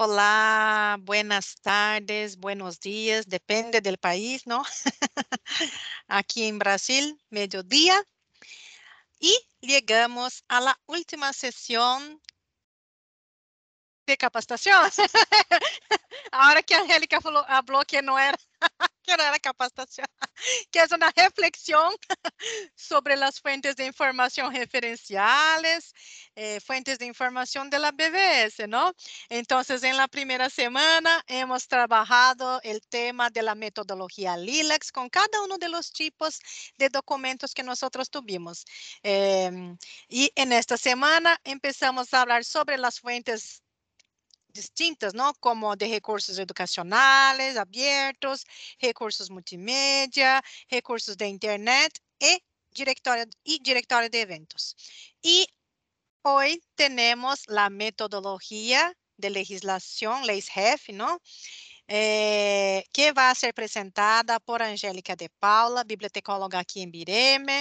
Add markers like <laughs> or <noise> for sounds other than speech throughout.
Hola, buenas tardes, buenos días, depende del país, ¿no? <laughs> Aquí en Brasil, mediodía. Y llegamos a la última sesión de capacitación. <laughs> Ahora que Angélica habló, que no era <laughs> que era capacitación, <laughs> que es una reflexión sobre las fuentes de información referenciales, eh, fuentes de información de la BBS, ¿no? Entonces, en la primera semana hemos trabajado el tema de la metodología LILAX con cada uno de los tipos de documentos que nosotros tuvimos. Em, y en esta semana empezamos a hablar sobre las fuentes distintas, ¿no? Como de recursos educacionales abiertos, recursos multimedia, recursos de Internet y directorio, y directorio de eventos. Y hoy tenemos la metodología de legislación, leyes REF, ¿no? Eh, que vai ser apresentada por Angélica de Paula, bibliotecóloga aqui em Bireme,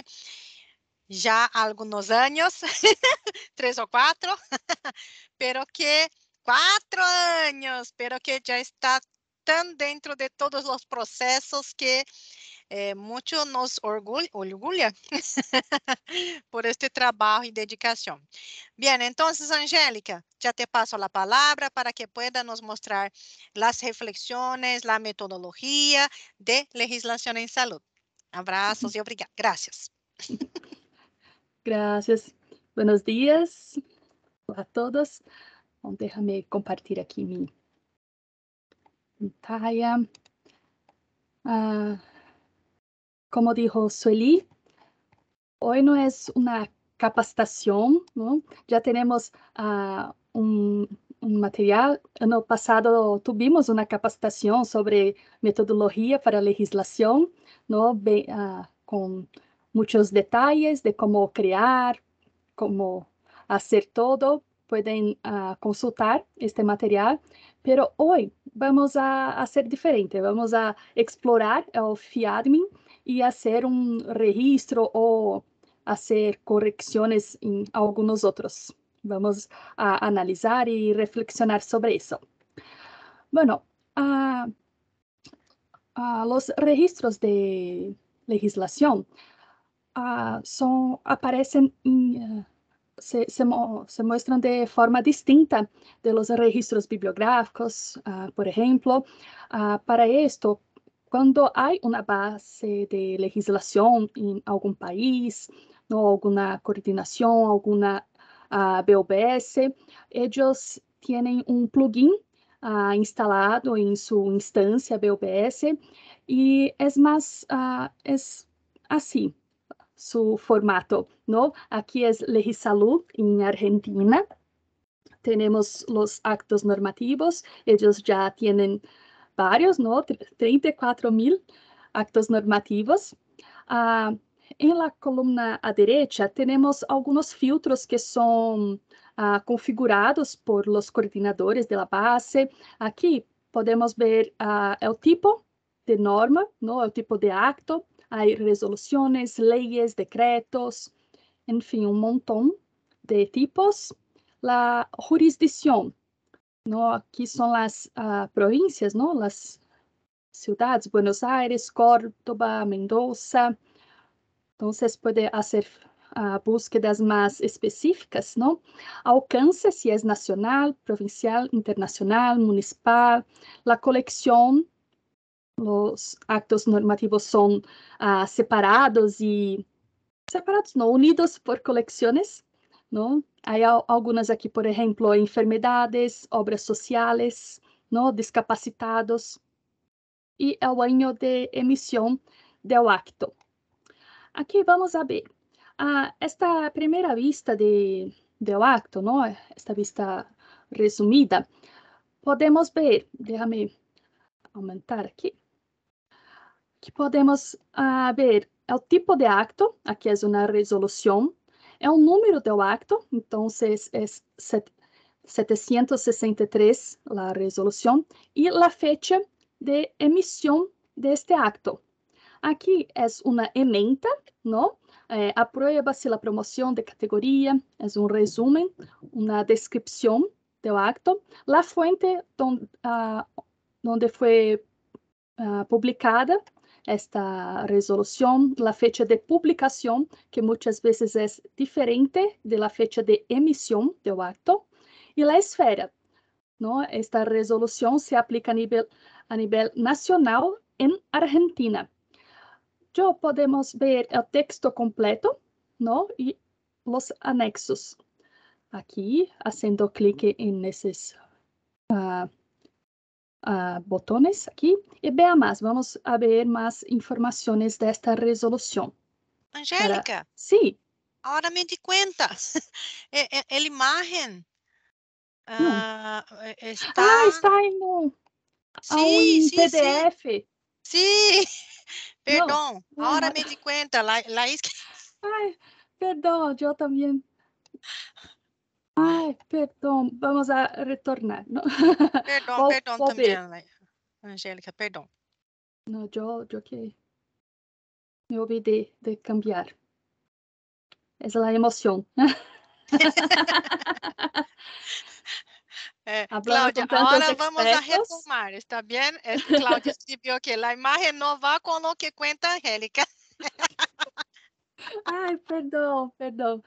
já há alguns anos, <laughs> três ou quatro, <laughs> pero que cuatro años, pero que ya está tan dentro de todos los procesos que eh, mucho nos orgulla <laughs> por este trabajo y dedicación. Bien, entonces, Angélica, ya te paso la palabra para que pueda nos mostrar las reflexiones, la metodología de legislación en salud. Abrazos y obrigada. Gracias. <laughs> Gracias. Buenos días a todos. Déjame compartir aquí mi pantalla. Ah, como dijo Sueli, hoy no es una capacitación, ya tenemos ah, un, material. ano pasado tuvimos una capacitación sobre metodología para legislación, ah, con muchos detalles de cómo crear, cómo hacer todo. podem uh, consultar este material, pero hoy vamos a hacer diferente, vamos a explorar el FIADMIN y hacer un registro o hacer correcciones en algunos otros. Vamos a analizar y reflexionar sobre isso. Bueno, uh, uh, los registros de legislación aparecem aparecen eh, se, se, mo se, muestran de forma distinta de los registros bibliográficos, uh, por ejemplo. Uh, para esto, cuando hay una base de legislación en algún país, no alguna coordinación, alguna uh, ah, BOBS, ellos tienen un plugin instalado en su instancia BOBS y es más, es así, su formato, ¿no? Aquí es Legisalud en Argentina. Tenemos los actos normativos, ellos ya tienen varios, ¿no? 34 mil actos normativos. Ah, en la columna a derecha tenemos algunos filtros que son ah, configurados por los coordinadores de la base. Aquí podemos ver ah, el tipo de norma, ¿no? el tipo de acto, Hay resoluciones, leyes, decretos, en fin, un montón de tipos. La jurisdicción, ¿no? Aquí son las uh, provincias, ¿no? Las ciudades, Buenos Aires, Córdoba, Mendoza. Entonces puede hacer uh, búsquedas más específicas, ¿no? Alcance si es nacional, provincial, internacional, municipal, la colección os actos normativos são uh, separados e separados não, unidos por coleções, não? Há algumas aqui, por exemplo, enfermidades, obras sociais, não? discapacitados e é o ano de emissão do acto. Aqui vamos ver. Uh, esta primeira vista de, do acto, não? É? esta vista resumida, podemos ver, deixa-me aumentar aqui, que podemos uh, ver é o tipo de acto, aqui é uma resolução, é o número do acto, então é 763 a resolução, e a fecha de emissão deste acto. Aqui é uma emenda, não? Eh, é, aprueba-se a promoção de categoria, é um resumo, uma descrição do acto, a fonte ah, onde, foi ah, publicada esta resolución, la fecha de publicación, que muchas veces es diferente de la fecha de emisión del acto, y la esfera. ¿no? Esta resolución se aplica a nivel, a nivel nacional en Argentina. Yo podemos ver el texto completo ¿no? y los anexos. Aquí, haciendo clic en esos ah, uh, aqui e y mais vamos abrir ver informações desta resolução esta Angélica. Sim. Sí. me di cuenta. <laughs> el, el, uh, ah, está... Ah, está ah, em un, sí, sí, PDF. Sí, sí. agora No, me di cuenta. La, la... Ay, perdón, <laughs> Ay, perdón, vamos a retornar, ¿no? <laughs> Perdón, perdón también, eh, Angélica, perdón. No, yo, yo que me olvidé de cambiar. Es la emoción. <laughs> Eh, <laughs> Claudia, ahora vamos a retomar, ¿está bien? Es, Claudia escribió que la imagen no va con lo que cuenta Angélica. Ai, perdão, perdão.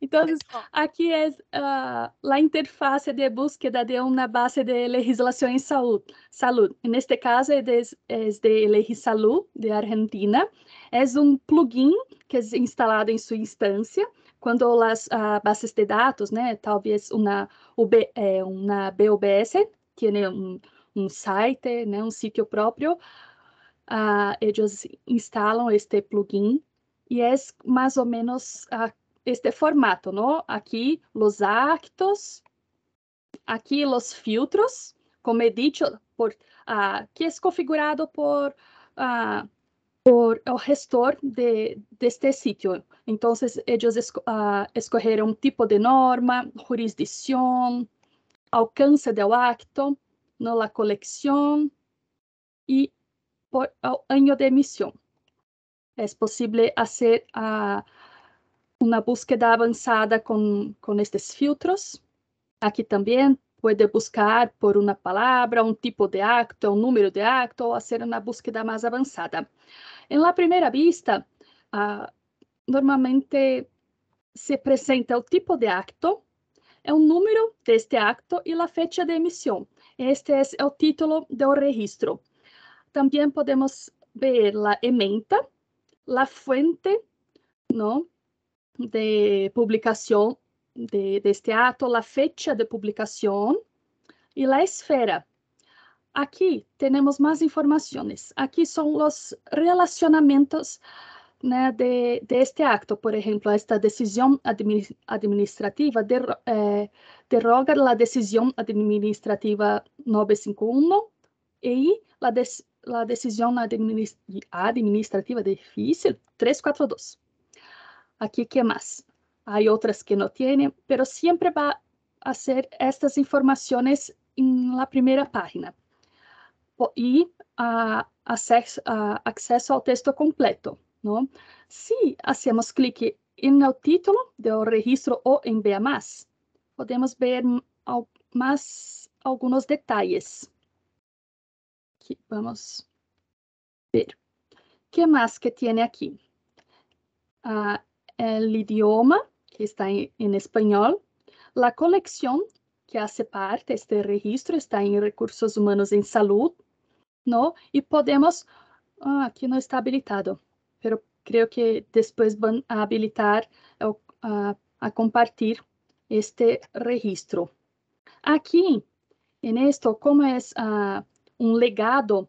Então, assim, aqui é uh, ah, a interface de búsqueda de uma base de legislação em saúde. Salud. Neste caso, é de, é de Legi Salud, de Argentina. É um plugin que é instalado em sua instância quando as uh, bases de dados, né, talvez uma, UB, é uma BOBS, tem é, né, um, um site, né, um sítio próprio, uh, eles instalam este plugin e é mais ou menos uh, este formato, não? Aqui los actos, aqui los filtros, como he dicho, por, uh, que é configurado por, uh, por gestor de, de, este eles Entonces, ellos escolheram tipo de norma, jurisdição, alcance do acto, na coleção e y por, de emissão. es posible hacer ah, una búsqueda avanzada con, estos filtros. Aquí también puede buscar por una palabra, un tipo de acto, un número de acto o hacer una búsqueda más avanzada. En la primera vista, ah, normalmente se presenta el tipo de acto, el número de este acto y la fecha de emisión. Este es el título del registro. También podemos ver la ementa, la fuente, ¿no? De publicación de, este acto, la fecha de publicación y la esfera. Aquí tenemos más informaciones. Aquí son los relacionamientos de, este acto. Por ejemplo, esta decisión administrativa de eh, derroga la decisión administrativa 951 y la, decisión... la decisión administrativa difícil, 342. Aquí, ¿qué más? Hay otras que no tienen, pero siempre va a estas informaciones en la primera página y uh, ah, acceso, uh, ah, acceso, al texto completo. ¿no? Si hacemos clic en el título del registro o en Vea Más, podemos ver mais más algunos detalles vamos ver. que mais que tem aqui Uh, el idioma, que está em espanhol a La colección, que hace parte, este registro está em recursos humanos em salud, ¿no? e podemos, ah, aqui não está habilitado, Mas creio que depois vão a habilitar a, a compartir este registro. aqui em esto, como é uh, ah, um legado.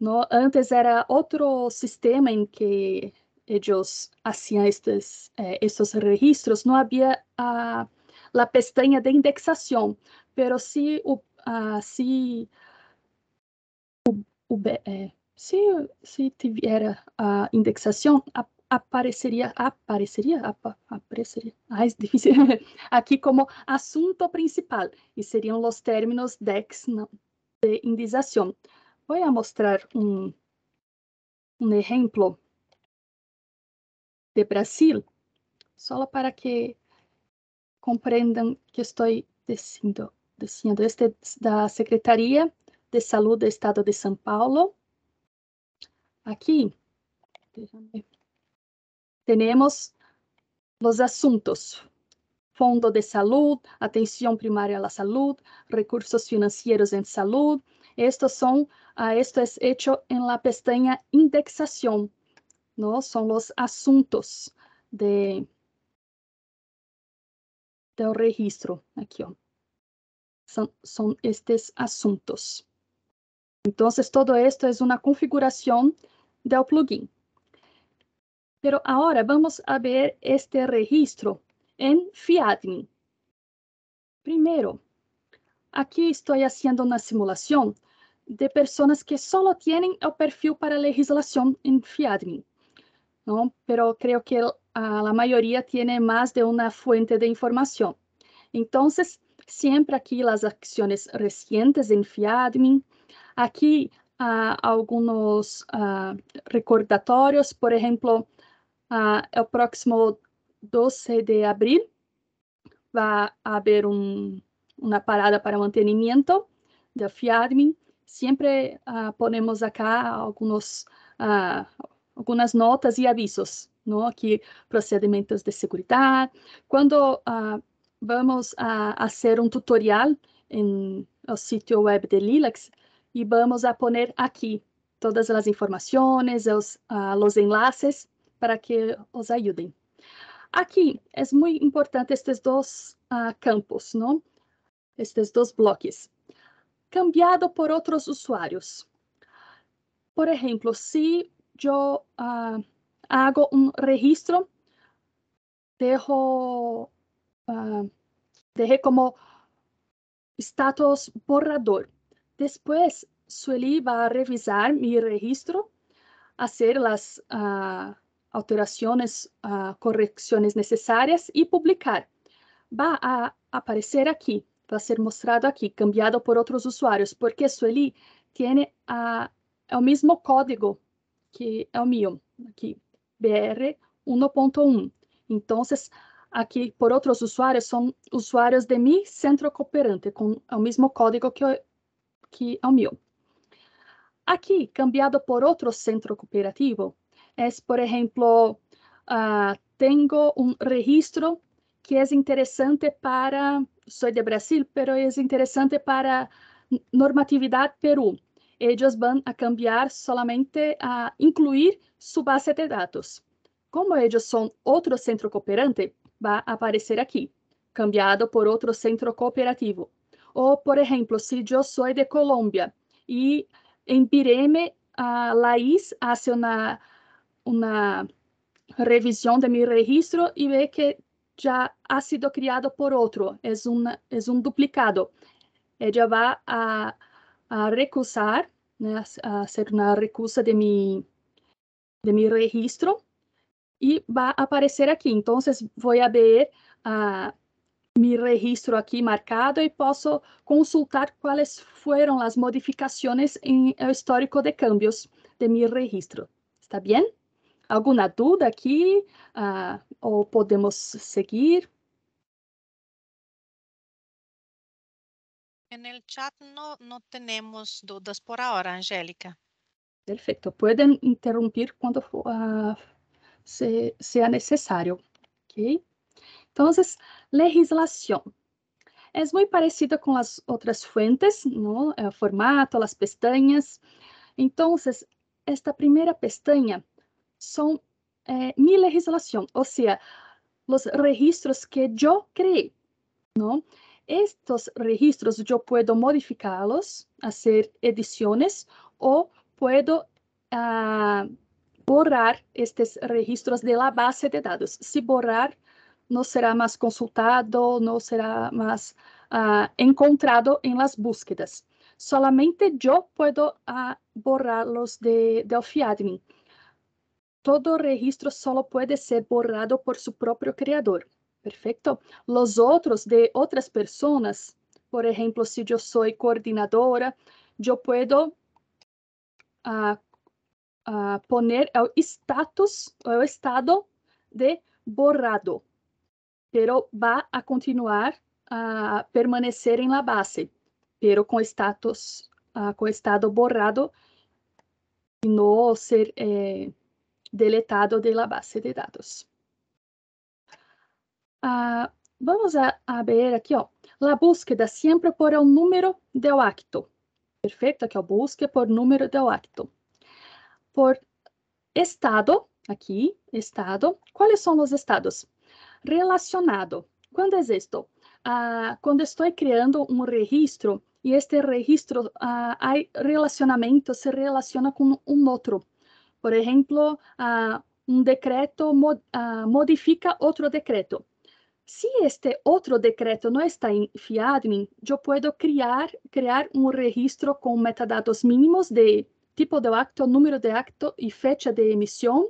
No, antes era outro sistema em que eles faziam estes, eh, estes registros, não havia a, ah, a pestanha de indexação, mas se o, se o, o eh, se, se tiver a indexação, apareceria, apareceria, apareceria, ah, é difícil, <laughs> aqui como assunto principal, e seriam os términos DEX, não, de indização. Vou a mostrar um um exemplo de Brasil, só para que compreendam que estou descendo descendo este da secretaria de saúde do Estado de São Paulo. Aqui, temos os assuntos Fondo de Salud, Atención Primaria a la Salud, Recursos Financieros en Salud. Estos son, ah, esto es hecho en la pestaña Indexación, ¿no? Son los asuntos del registro. son estos asuntos. Entonces, todo esto es una configuración del plugin. Pero ahora vamos a ver este registro en Fiatmi. Primero, aquí estoy haciendo una simulación de personas que solo tienen el perfil para legislación en Fiatmi, ¿no? pero creo que ah, la mayoría tiene más de una fuente de información. Entonces, siempre aquí las acciones recientes en Fiadmi. aquí ah, algunos ah, recordatorios, por ejemplo, el próximo 12 de abril va a haber un, una parada para mantenimiento de Fiadmin. Siempre uh, ponemos acá algunos, uh, algunas notas y avisos, ¿no? Aquí procedimientos de seguridad. Cuando uh, vamos a hacer un tutorial en el sitio web de Lilacs y vamos a poner aquí todas las informaciones, los, los enlaces para que os ayuden. Aqui é muito importante estes dois uh, campos, não? Estes dois blocos. Cambiado por outros usuários. Por exemplo, se eu uh, hago um registro, deixo, uh, ah, como status borrador. Depois, Sueli vai revisar meu registro, fazer as uh, alterações, uh, ah, correções necessárias e publicar. Vai a aparecer aqui, vai ser mostrado aqui, cambiado por outros usuários, porque Sueli tem a, ah, é o mesmo código que é o meu, aqui, BR 1.1. Então, aqui, por outros usuários, são usuários de mi centro cooperante, com o mesmo código que, eu, que é o meu. Aqui, cambiado por outro centro cooperativo, Es, por ejemplo, uh, tengo un registro que es interesante para, soy de Brasil, pero es interesante para normatividad Perú. Ellos van a cambiar solamente a incluir su base de datos. Como ellos son otro centro cooperante, va a aparecer aquí, cambiado por otro centro cooperativo. O, por ejemplo, si yo soy de Colombia y en Bireme, a ah, Laís hace una una revisión de mi registro y ve que ya ha sido criado por otro, es un, es un duplicado. Ella va a, a recusar, ¿no? a hacer una recusa de mi, de mi registro y va a aparecer aquí. Entonces voy a ver a ah, mi registro aquí marcado y puedo consultar cuáles fueron las modificaciones en el histórico de cambios de mi registro. ¿Está bien? Alguma dúvida aqui? Ah, ou podemos seguir? No chat não temos dúvidas por agora, Angélica. Perfeito. Podem interromper quando uh, ah, se, seja necessário. Ok? Então, legislação. É muito parecida com as outras fontes, o formato, as pestañas. Então, esta primeira pestaña son eh, mi legislación, o sea, los registros que yo creé, ¿no? Estos registros yo puedo modificarlos, hacer ediciones o puedo ah, borrar estos registros de la base de datos. Si borrar, no será más consultado, no será más ah, encontrado en las búsquedas. Solamente yo puedo borrar ah, borrarlos de, de todo registro solo puede ser borrado por su propio creador. Perfecto. Los otros de otras personas, por ejemplo, si yo soy coordinadora, yo puedo uh, uh, poner el status o el estado de borrado, pero va a continuar a permanecer en la base, pero con status, ah, con estado borrado, no ser eh, deletado de la base de dados. Ah, vamos a, a, ver aqui, ó. La búsqueda sempre por o número do acto. Perfeito, aqui, ó. Busque por número do acto. Por estado, aqui, estado. Quais são os estados? Relacionado. Quando é isto? Ah, quando estou criando um registro e este registro, ah, há relacionamento, se relaciona com um outro. Por ejemplo, ah, un decreto ah, modifica otro decreto. Si este otro decreto no está en FIADMIN, yo puedo crear, crear un registro con metadatos mínimos de tipo de acto, número de acto y fecha de emisión.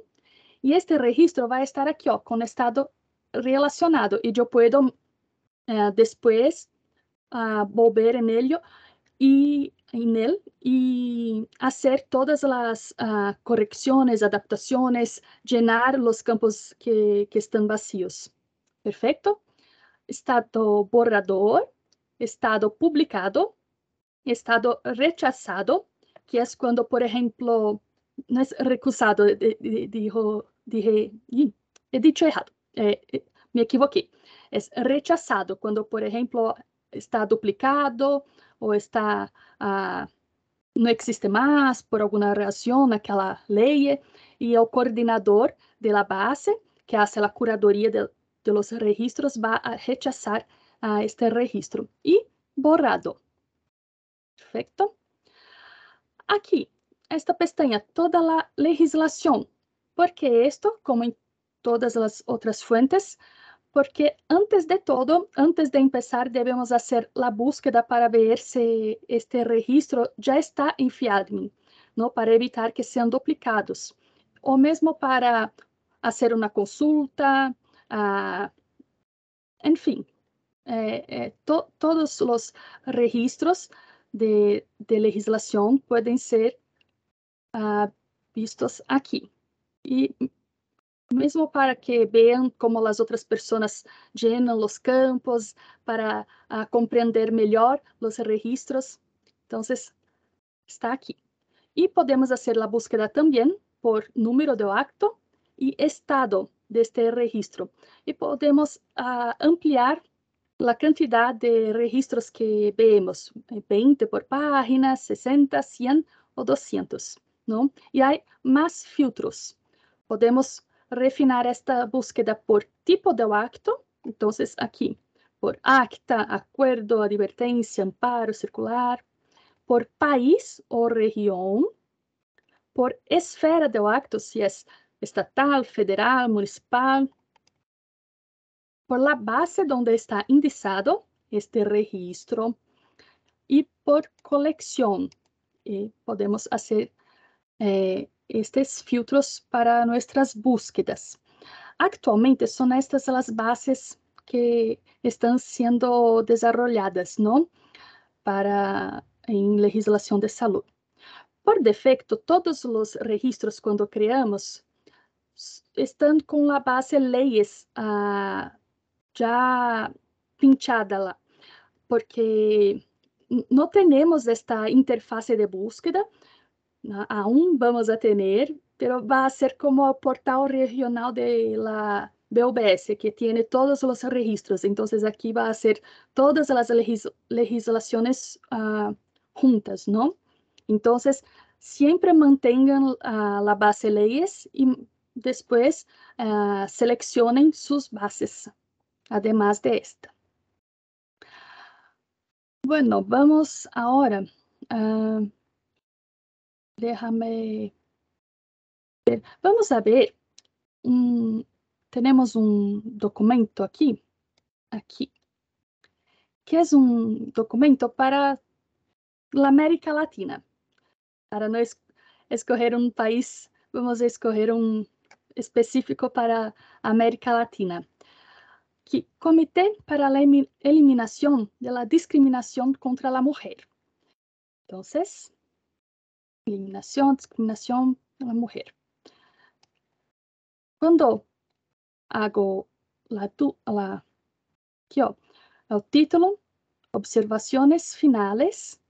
Y este registro va a estar aquí, oh, con estado relacionado. Y yo puedo eh, después ah, volver en ello y en él y hacer todas las ah, correcciones, adaptaciones, llenar los campos que, están vacíos. Perfecto. Estado borrador, estado publicado, estado rechazado, que es cuando, por ejemplo, no es recusado, dije, he dicho errado, eh, eh, me equivoqué. Es rechazado cuando, por ejemplo, está duplicado ou está ah, não existe mais por alguma razão naquela lei e é o coordenador da base que faz a curadoria de, de registros vai rechazar ah, este registro e borrado. Perfeito. Aqui, esta pestaña, toda a legislação, porque isto, como em todas as outras fontes, porque antes de todo, antes de empezar, devemos fazer a búsqueda para ver se este registro já está em FIADMIN, não, para evitar que sejam duplicados. ou mesmo para fazer uma consulta, uh, ah, enfim, eh, eh, to todos os registros de, de podem ser uh, vistos aqui. E mesmo para que vejam como as outras pessoas llenam os campos para uh, ah, compreender melhor os registros. Então, está aqui. E podemos fazer a búsqueda também por número de acto e estado deste registro. E podemos uh, ampliar a quantidade de registros que vemos, 20 eh, por página, 60, 100 ou 200, não? E há mais filtros. Podemos refinar esta búsqueda por tipo de acto, então aqui por acta, acordo, advertencia, amparo, circular, por país ou região, por esfera do acto, se é estatal, federal, municipal, por la base onde está indexado este registro e por coleção e eh, podemos fazer eh, estes filtros para nossas búsquedas. Atualmente são estas as bases que estão sendo desarrolladas, não? Para em legislação de saúde. Por defeito, todos os registros quando criamos estão com a base leis ah, já pinchada lá, porque não temos esta interface de búsqueda, Aún vamos a tener, pero va a ser como el portal regional de la BOBS, que tiene todos los registros. Entonces aquí va a ser todas las legis legislaciones uh, juntas, ¿no? Entonces, siempre mantengan uh, la base leyes y después uh, seleccionen sus bases, además de esta. Bueno, vamos ahora. Uh, Vamos ver. temos um documento aqui, aqui, que é um documento para a América Latina. Para não es escolher um país, vamos escolher um específico para a América Latina. Que Comitê para a Eliminação da Discriminação contra a Mulher. Então, eliminación, discriminación de la mujer. Cuando hago la, la yo, el título, observaciones finales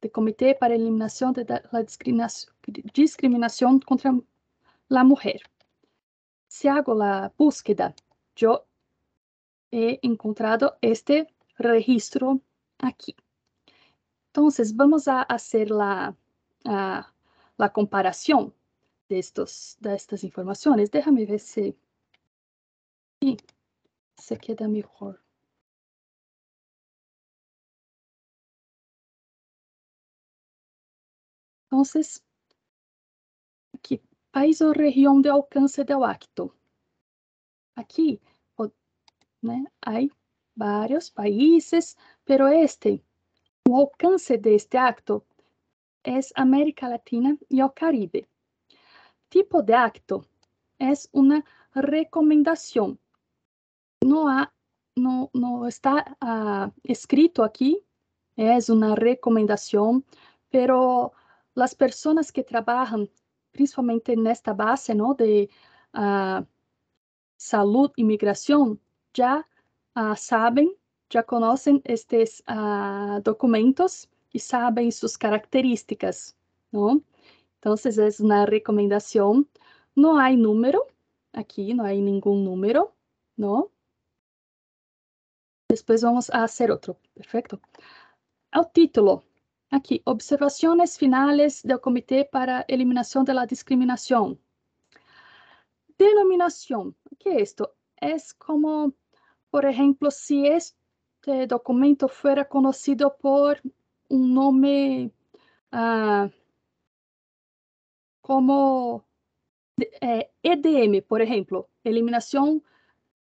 del Comité para Eliminación de la Discriminación, discriminación contra la Mujer. Si hago la búsqueda, yo he encontrado este registro aquí. Entonces, vamos a hacer la a, comparação comparación de, estos, de estas informaciones. Déjame ver se sí, se queda melhor. Então, aqui, país ou região de alcance do acto. Aqui, né, há vários países, pero este, o alcance deste acto es América Latina y el Caribe. Tipo de acto es una recomendación. No, está ah, escrito aquí, es una recomendación, pero las personas que trabajan principalmente en esta base ¿no? de ah, salud y migración ya ah, saben, ya conocen estos documentos e sabem suas características, Então, Entonces, es na recomendação não há número, aqui não há nenhum número, não? Depois vamos a fazer outro. Perfeito. Ao título, aqui, observações finais do Comitê para Eliminação da Discriminação. Denominação, o que é isto? É como, por exemplo, se este documento fuera conhecido por um nome ah, como é, EDM, por exemplo, eliminação,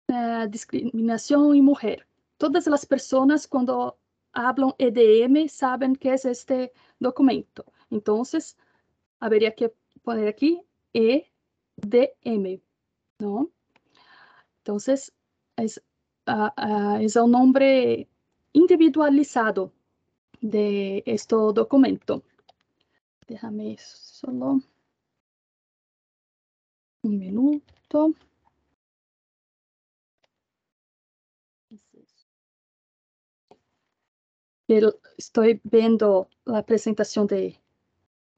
eh, discriminação e mulher. Todas as pessoas, quando falam EDM, sabem que é este documento. Então, haveria que poner aqui EDM, não? Então, é, é, ah, é ah, um nome individualizado de este documento. Déjame solo un minuto. estoy viendo la presentación de,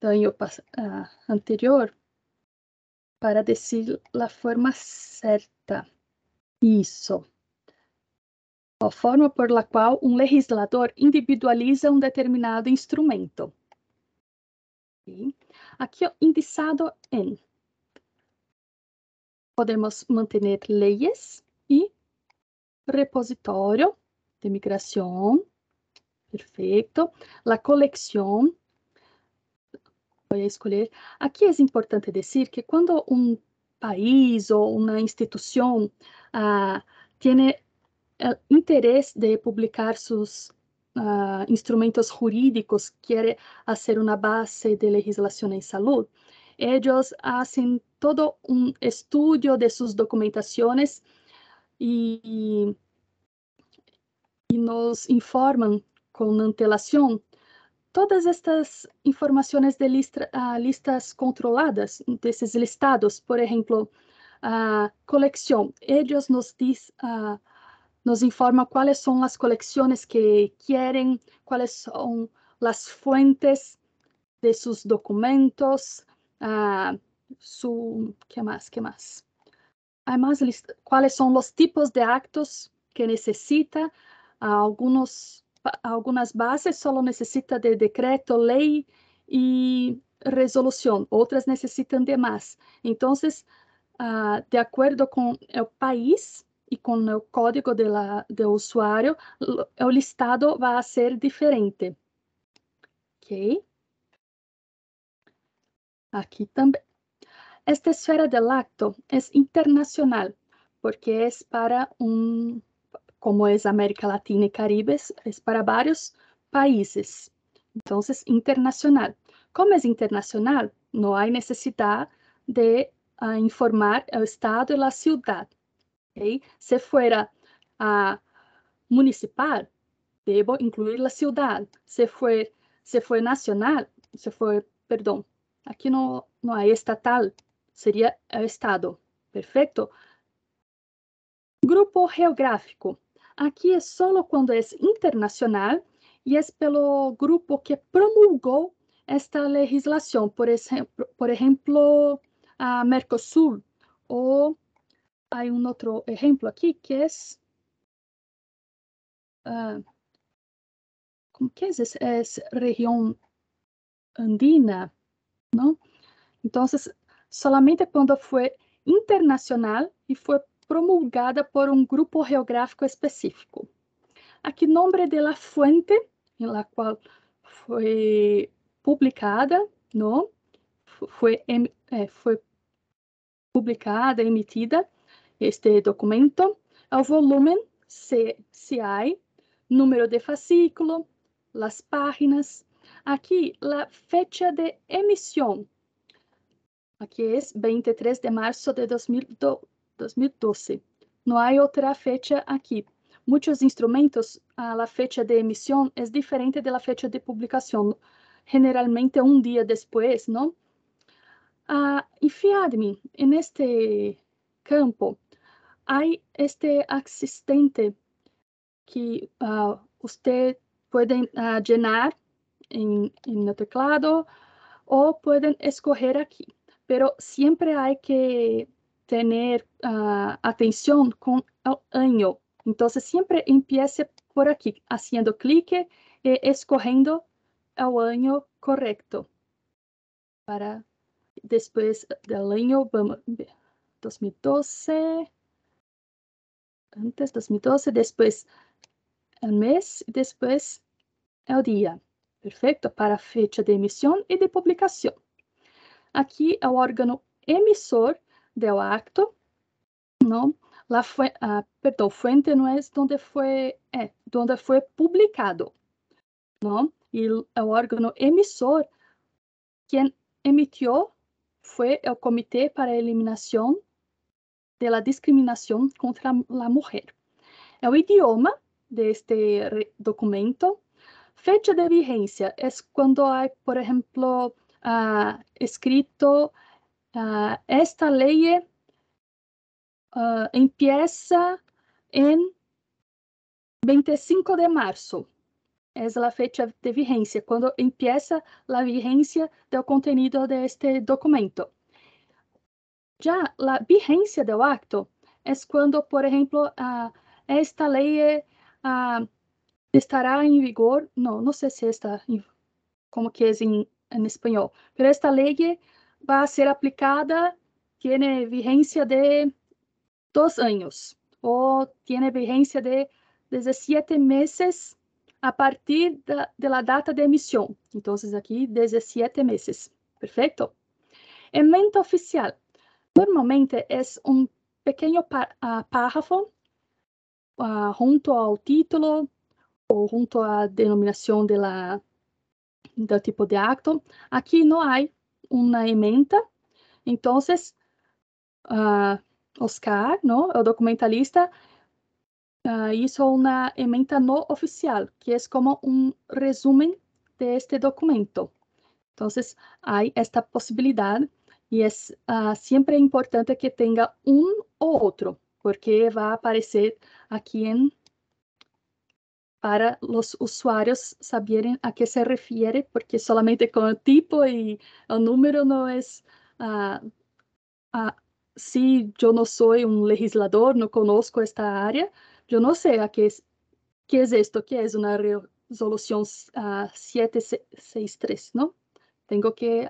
del año ah, anterior para decir la forma certa. a forma por la qual um legislador individualiza um determinado instrumento. Okay. Aqui, é indicado em. Podemos manter leis e repositório de migração. Perfeito. La colección. Vou escolher. Aqui é importante dizer que quando um país ou uma instituição ah, tem é, interés de publicar seus uh, ah, instrumentos jurídicos quer ser uma base de legislação em saúde, eles fazem todo um estudo de suas documentações e nos informam com antelação todas estas informações de uh, listas controladas, desses listados, por exemplo a uh, colección. nos dicen ah, nos informa quais são as coleções que querem, quais são as fontes de seus documentos, uh, su, mais, más? ¿Qué más? Además, quais são os tipos de actos que necessita? Algumas, algumas bases só necessita de decreto, lei e resolução. Outras necessitam de mais. Então, uh, de acordo com o país, e com o código de, la, o listado vai ser diferente. Ok. Aqui também. Esta esfera de lacto é internacional porque é para um, como é América Latina e Caribe, é para vários países. Então, é internacional. Como é internacional, não há necessidade de uh, informar o estado e a ciudad. Se for a municipal, devo incluir a ciudad. Se for se for nacional, se for perdão aqui não não hay estatal, seria o estado. perfeito Grupo geográfico. Aqui é só quando é internacional e é pelo grupo que promulgou esta legislação, por exemplo, por exemplo a Mercosul ou Hay un otro ejemplo aquí que é es... Uh, ah, que es? É es? região región andina, ¿no? Entonces, solamente cuando fue internacional y fue promulgada por un grupo geográfico específico. Aquí nombre de la fuente en la cual fue publicada, ¿no? foi fue, eh, fue publicada, emitida, este documento ao se há, número de fascículo, as páginas. Aqui, a fecha de emissão. Aqui é 23 de março de 2012. Não há outra fecha aqui. Muitos instrumentos, a fecha de emissão é diferente da fecha de publicação. Generalmente, um dia depois, não? Ah, e FIADME, neste campo, há este assistente que uh, ah, pode puede uh, llenar teclado ou podem escolher aqui, mas sempre tem que ter uh, com o ano, então sempre siempre empiece por aqui, fazendo clique e escolhendo o ano correto. para depois do ano vamos, ver 2012 antes 2012, depois o mês e depois o dia. Perfeito? Para a fecha de emissão e de publicação. Aqui é o órgão emissor do acto, não? La fu ah, perdão, fuente não é onde foi, é, eh, onde foi publicado, não? E o órgão emissor, quem emitiu foi o Comitê para a Eliminação de la discriminación contra la mujer. El idioma de este documento, fecha de vigencia, es cuando hay, por ejemplo, ah, escrito ah, esta ley eh, ah, empieza en 25 de marzo. Es la fecha de vigencia, cuando empieza la vigencia del contenido de este documento. Já a vigencia do acto é quando, por exemplo, uh, esta lei uh, estará em vigor, Não, não sei se está, como que é em espanhol. español, esta lei vai ser aplicada, tiene vigencia de dois anos ou tem vigencia de 17 meses a partir da, data de emissão. Então, aqui 17 meses. Perfeito. Emenda oficial. Normalmente é um pequeno ah, párrafo uh, junto ao título ou junto à denominação de tipo de acto. Aqui não há uma emenda, então uh, ah, Oscar, ¿no? documentalista, uh, é uma emenda não oficial, que é como um resumen de este documento. Então, há esta possibilidade. Y es ah, siempre importante que tenga un o otro, porque va a aparecer aquí en para los usuarios saber a qué se refiere, porque solamente con el tipo y el número no es... Ah, ah, si yo no soy un legislador, no conozco esta área, yo no sé a qué qué es esto, qué es una resolución 763, ¿no? Tengo que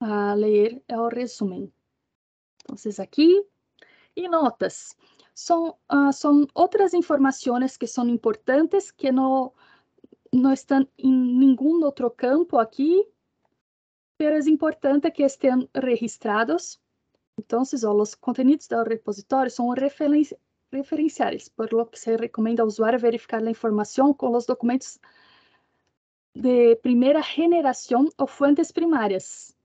a ler é o resumen. Então, aqui. E notas. São, uh, são outras informações que são importantes que não, não estão em nenhum outro campo aqui, mas é importante que estejam registrados. Então, os conteúdos do repositório são referen referenciais, por lo que se recomenda ao usuário verificar a informação com os documentos de primeira geração ou fontes primárias.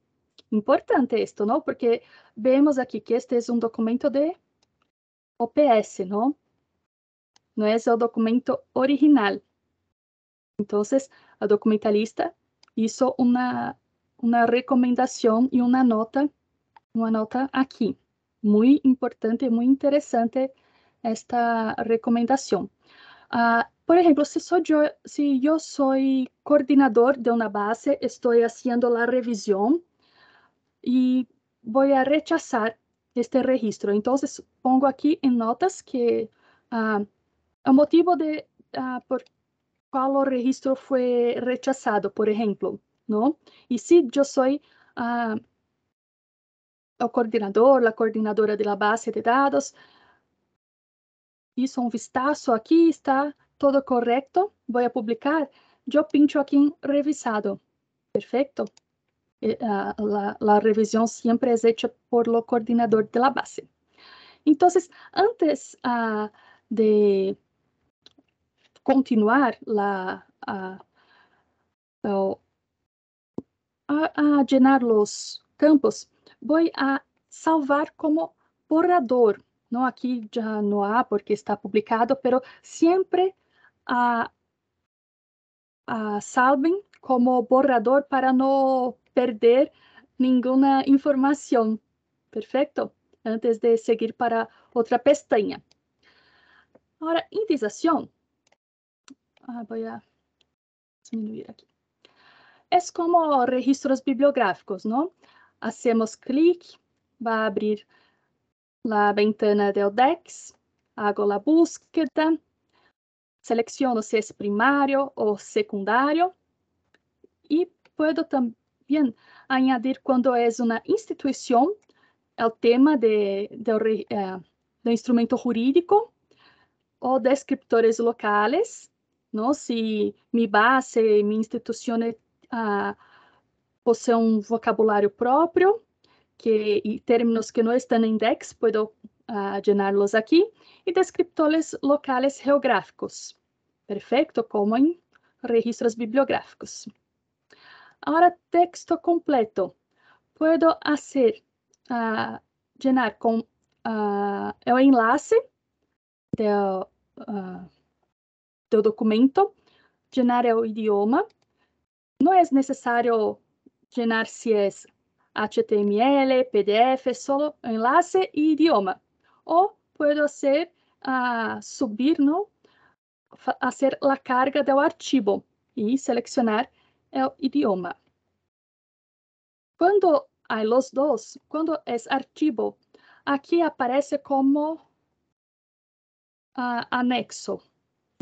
Importante isto, não? Porque vemos aqui que este é um documento de OPS, não? Não é o documento original. Então, a documentalista isso uma uma recomendação e uma nota, uma nota aqui. Muito importante, muito interessante esta recomendação. Uh, ah, por exemplo, se sou eu, se eu sou coordenador de uma base, estou fazendo a revisão y voy a rechazar este registro. Entonces pongo aquí en notas que ah, el motivo de ah, por cuál el registro fue rechazado, por ejemplo, ¿no? Y si yo soy ah, el coordinador, la coordinadora de la base de datos, hizo un vistazo aquí, está todo correcto, voy a publicar. Yo pincho aquí en revisado. Perfecto. la, la revisión siempre es hecha por lo coordinador de la base. Entonces, antes uh, de continuar la, uh, uh, a, a, llenar los campos, voy a salvar como borrador. No, aquí ya no ha porque está publicado, pero siempre salven como borrador para no perder nenhuma informação. Perfeito. Antes de seguir para outra pestaña. Agora, indización. Ah, voy a disminuir aquí. como registros bibliográficos, não? Hacemos clic, vai abrir a ventana do DEX, hago a búsqueda, selecciono se é primário ou secundário e puedo também bien añadir cuando es una institución el tema de, de, eh, de instrumento jurídico o descriptores locales, ¿no? Si mi base, mi institución uh, posee un vocabulario propio que, y términos que no están en DEX, puedo uh, llenarlos aquí, y descriptores locales geográficos. Perfecto, como en registros bibliográficos. Agora texto completo. Puedo hacer, uh, llenar con uh, el enlace ah, del, uh, documento, llenar el idioma. No es necesario llenar se é HTML, PDF, solo enlace e idioma. O puedo hacer uh, subir, ¿no? hacer la carga del artigo e seleccionar é o idioma. Quando há los dos, quando é artigo, aqui aparece como uh, anexo,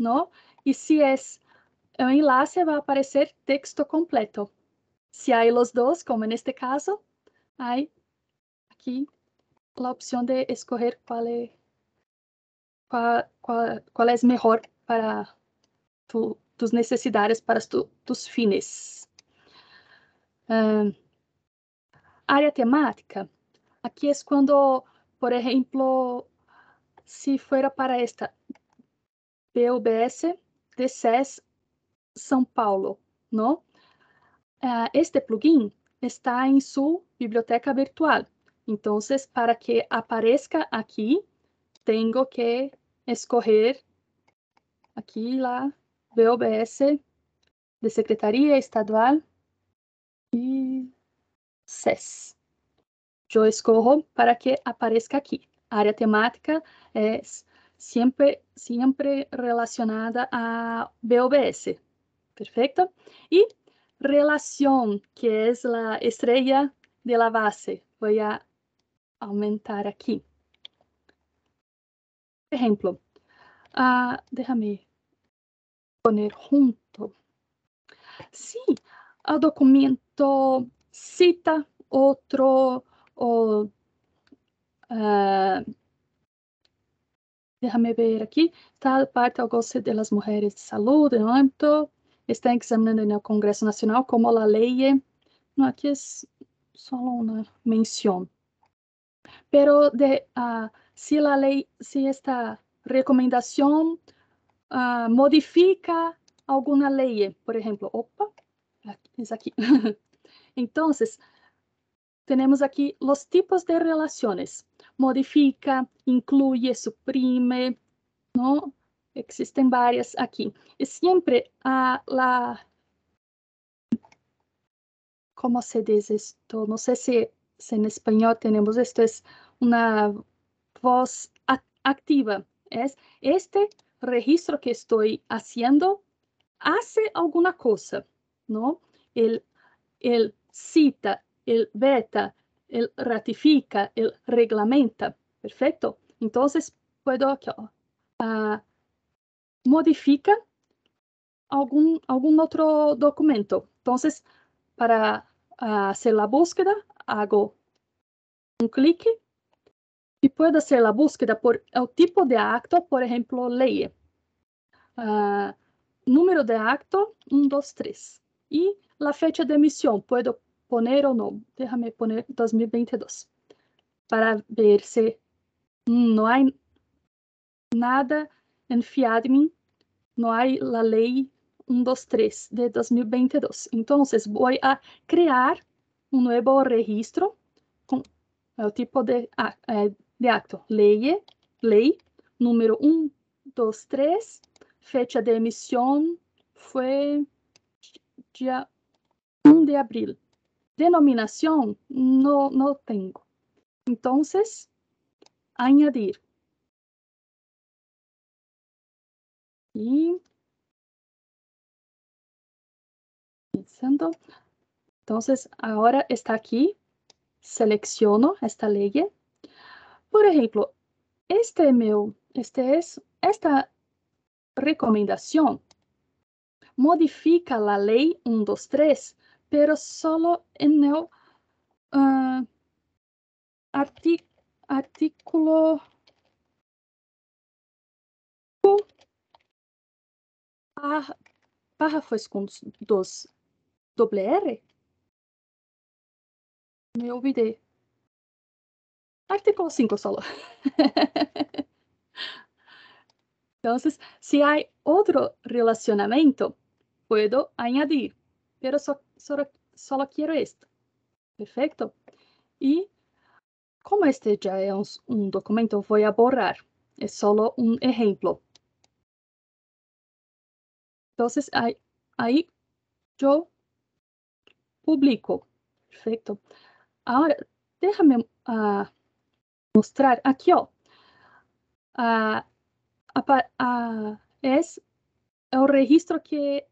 não? E se é um enlace, vai aparecer texto completo. Se há los dos, como neste caso, há aqui a opção de escolher qual é qual, qual, qual é melhor para tu dos necessidades para tu, dos fines. Uh, área temática, aqui é quando, por exemplo, se for para esta PUBS de SES São Paulo, não? Uh, ah, este plugin está em sua biblioteca virtual. Então, para que apareça aqui, tenho que escorrer aqui lá BOBS de Secretaria Estadual e SES. Eu escorro para que apareça aqui. A área temática é sempre, sempre relacionada a BOBS. Perfeito? E relação, que é a estrela da base. Vou aumentar aqui. Exemplo. Uh, ah, déjame poner junto. Sí, el ah, documento cita otro ah, déjame ver aquí, tal parte al goce de las mujeres de salud en el está examinando en el Congreso Nacional como la ley, ¿eh? no, aquí es solo una mención, pero de, ah, si la ley, si esta recomendación Ah, modifica alguna ley, por ejemplo, opa, es aquí. <laughs> Entonces, tenemos aquí los tipos de relaciones. Modifica, incluye, suprime, ¿no? Existen varias aquí. Y siempre a la... ¿Cómo se dice esto? No sé si en español tenemos esto. Es una voz activa. Es este registro que estoy haciendo hace alguna cosa, ¿no? El, el cita, el beta el ratifica, el reglamenta. Perfecto. Entonces puedo aquí, ah, modifica algún, algún otro documento. Entonces, para ah, hacer la búsqueda, hago un clic y puede ser la búsqueda por el tipo de acto, por ejemplo, ley. Uh, ah, número de acto, 1, 2, 3. Y la fecha de emisión, puedo poner o no. Déjame poner 2022 para ver si no hay nada en Fiadmin, no hay la ley 1, 2, 3 de 2022. Entonces voy a crear un nuevo registro con el tipo de, ah, de acto, lei, lei número 3. fecha de emissão foi dia 1 de abril. Denominação, não, não tenho. Então, añadir. E pensando. Então, agora está aqui. selecciono esta lei. Por exemplo, este meu, este é esta recomendação modifica a lei 123, pero solo en só uh, ah, artic, artículo 1, párrafos com dos doble R. Me olvidei. Artículo 5 solo. <laughs> Entonces, si hay otro relacionamiento, puedo añadir, pero solo quiero esto. Perfecto. Y como este ya es un documento, voy a borrar. Es solo un ejemplo. Entonces, ahí, yo publico. Perfecto. Ahora, déjame ah, mostrar aqui, ó. A, a, a, é o registro que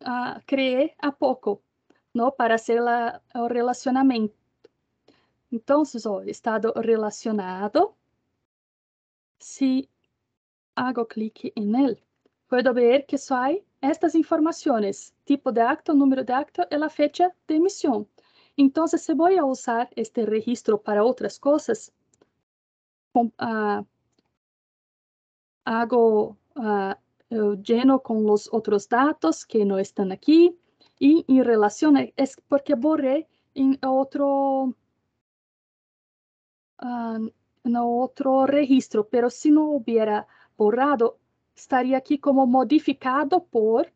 a, criei há pouco, não? para ser la, o relacionamento. Então, ó, estado relacionado. Se hago clique em ele, ver que só há estas informações, tipo de acto, número de acto e a fecha de emissão. Então, se vou usar este registro para outras coisas, Ah, hago, ah, eh, lleno con los otros datos que no están aquí y en relación es porque borré en otro, ah, en otro registro, pero si no hubiera borrado, estaría aquí como modificado por,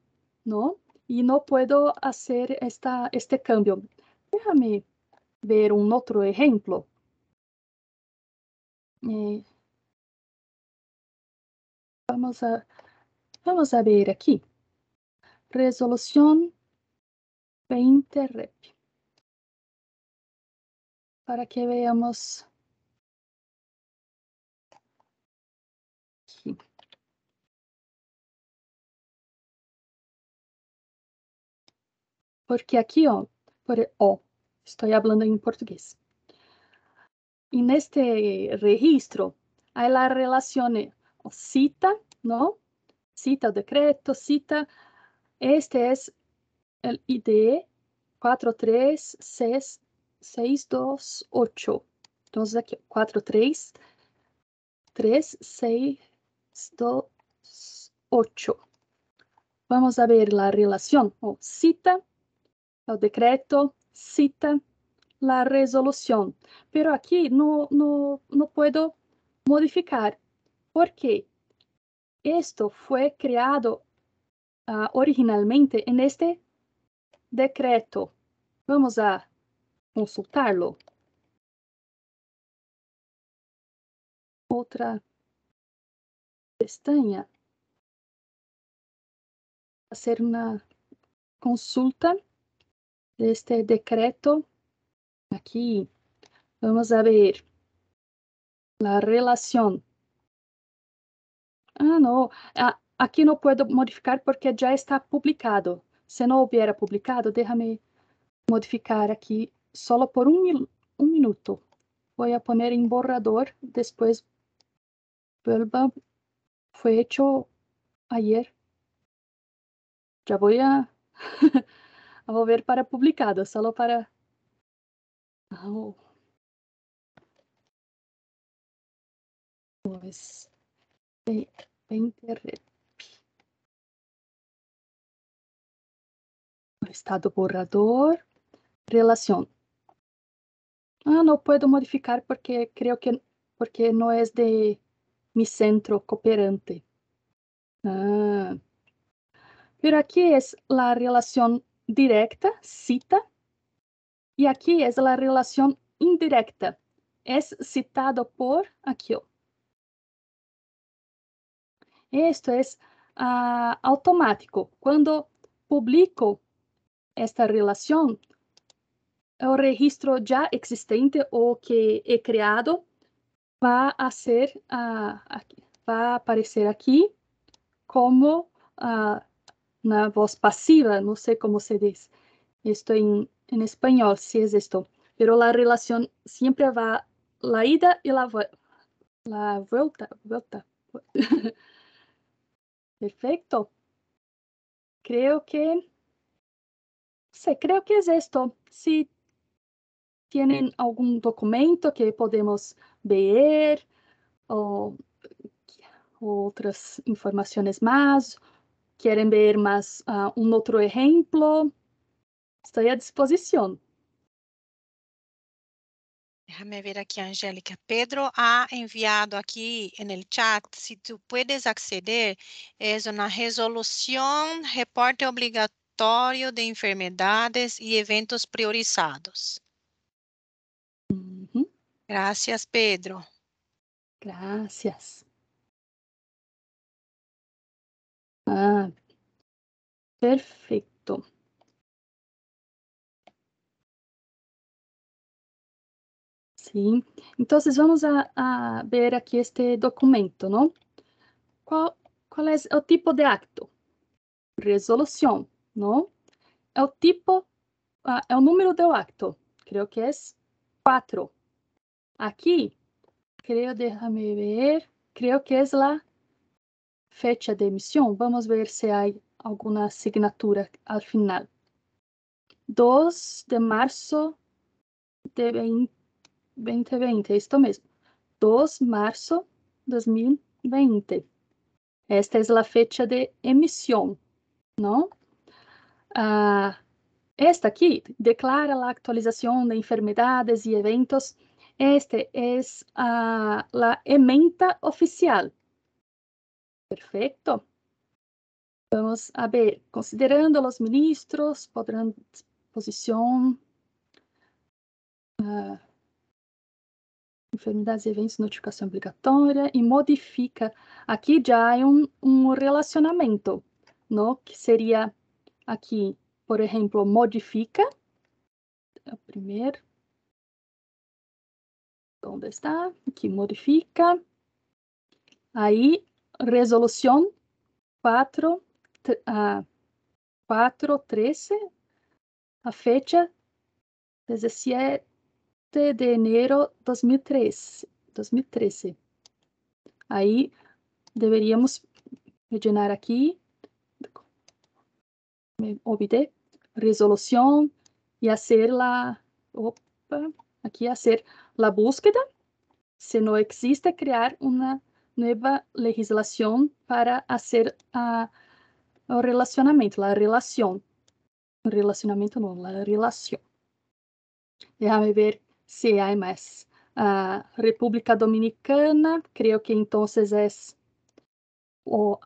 ¿no? Y no puedo hacer esta, este cambio. Déjame ver un otro ejemplo. Eh, vamos, a, vamos a ver aquí. Resolución 20 rep. Para que veamos. Aquí. Porque aquí ó, oh, por, o estoy hablando en portugués en este registro hay la relación cita, ¿no? Cita o decreto, cita. Este es el ID 436628. Entonces aquí ocho. Vamos a ver la relación o cita, o decreto, cita, la resolución. Pero aquí no, no, no puedo modificar porque esto fue creado ah, originalmente en este decreto. Vamos a consultarlo. Otra pestaña. Hacer una consulta de este decreto Aqui, vamos ver. La relación. Ah, não. aqui não posso modificar porque já está publicado. Se não houver publicado, déjame modificar aqui só por um, um minuto. Vou poner em borrador, depois vuelva. Foi feito ayer. Já vou a, <laughs> a volver para publicado, só para Pues Estado borrador. Relación. Ah, no puedo modificar porque creo que porque no es de mi centro cooperante. Ah. Pero aquí es la relación directa, cita, e aqui é a relação indireta é citado por aqui Isto é uh, automático. quando publico esta relação é o registro já existente ou que he é creado vai a ser uh, aparecer aqui como uh, voz passiva não sei como se diz isto em en español sí es esto, pero la relación siempre va la ida y la, la vuelta. vuelta. <laughs> Perfecto. Creo que... Sí, creo que es esto. Si tienen algún documento que podemos ver o otras informaciones más, quieren ver más ah, un otro ejemplo, Estou à disposição. Déjame ver aqui, Angélica. Pedro ha enviado aqui no chat, se tu puedes acceder, é uma resolução, reporte obrigatório de enfermidades e eventos priorizados. Uhum. Gracias, Pedro. Gracias. Ah, perfeito. sim, então vamos a, a, ver aqui este documento, não qual ¿Cuál, es é tipo de acto? não é o tipo, é o número do acto, creio que é 4. creio creo, déjame ver, creio que é lá, fecha de emissão. Vamos ver se há alguma assinatura al final. 2 de março de 20. 2020, é isto mesmo. 2 de março 2020. Esta é a fecha de emissão, não? Ah, esta aqui declara a atualização de enfermidades e eventos. Este é ah, a, a emenda oficial. Perfeito. Vamos a ver, considerando os ministros, poderão posição. Uh, enfermidades e eventos, notificação obrigatória, e modifica. Aqui já é um, um relacionamento, não? que seria aqui, por exemplo, modifica. É o primeiro. Onde está? Aqui, modifica. Aí, resolução 4, uh, 4, 13, a fecha 17, 7 de enero de 2013. Aí deveríamos rellenar aqui, me olvidé, resolução e fazer la, opa, aqui fazer la búsqueda. Se não existe, criar uma nova legislação para fazer a, o relacionamento, la relação. Relacionamento não, la relação. Déjame ver CIMS. Uh, ah, República Dominicana, creo que então é o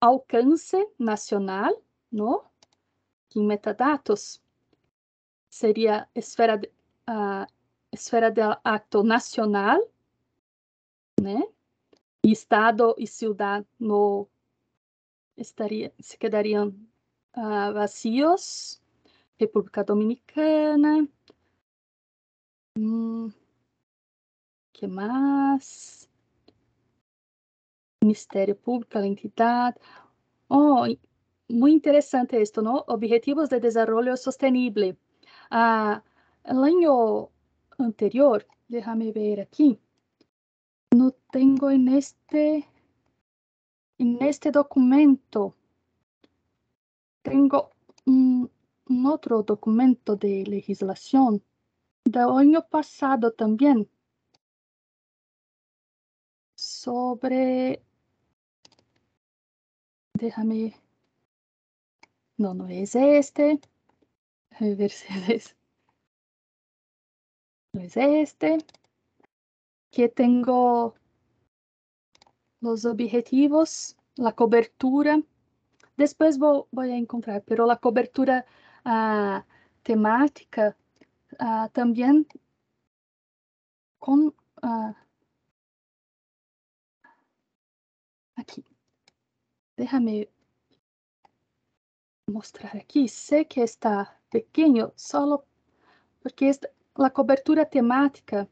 alcance nacional, ¿no? Que metadados metadatos esfera de, uh, esfera de acto nacional, né? E estado e cidade no estaria, se quedariam uh, vazios. República Dominicana, Hum, que mais? Ministério Público, a entidade. Oh, muito interessante isto, não? Objetivos de Desarrollo Sostenível. Ah, no ano anterior, déjame ver aqui, não tenho neste, neste documento, tenho um, um outro documento de legislação De año pasado también sobre, déjame, no, no es este, déjame ver si es, este, no es este, que tengo los objetivos, la cobertura, después voy, a encontrar, pero la cobertura ah, temática uh, también con... Uh, aquí. Déjame mostrar aquí. Sé que está pequeño solo porque es la cobertura temática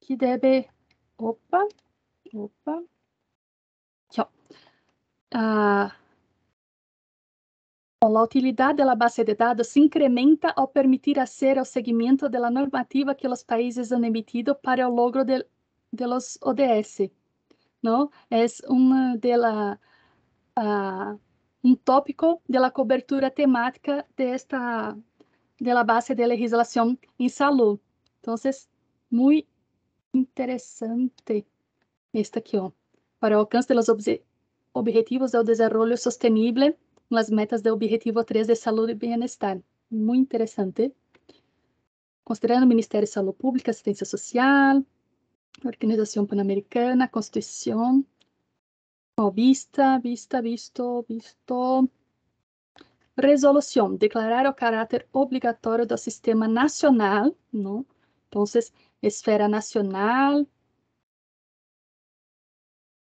que debe... Opa, opa. Yo. Uh, a utilidade da base de dados se incrementa ao permitir hacer ao seguimento da normativa que os países han emitido para o logro de, de los ODS. É um uh, tópico da cobertura temática da base de la base de legislación en salud. Entonces, muy esta aqui para o alcance dos objetivos do desenvolvimento sustentável las metas del Objetivo 3 de Salud y Bienestar. Muy interesante. Considerando el Ministerio de Salud Pública, Asistencia Social, Organización Panamericana, Constitución, oh, vista, vista, visto, visto. Resolución, declarar o carácter obligatorio del sistema nacional, ¿no? Entonces, esfera nacional.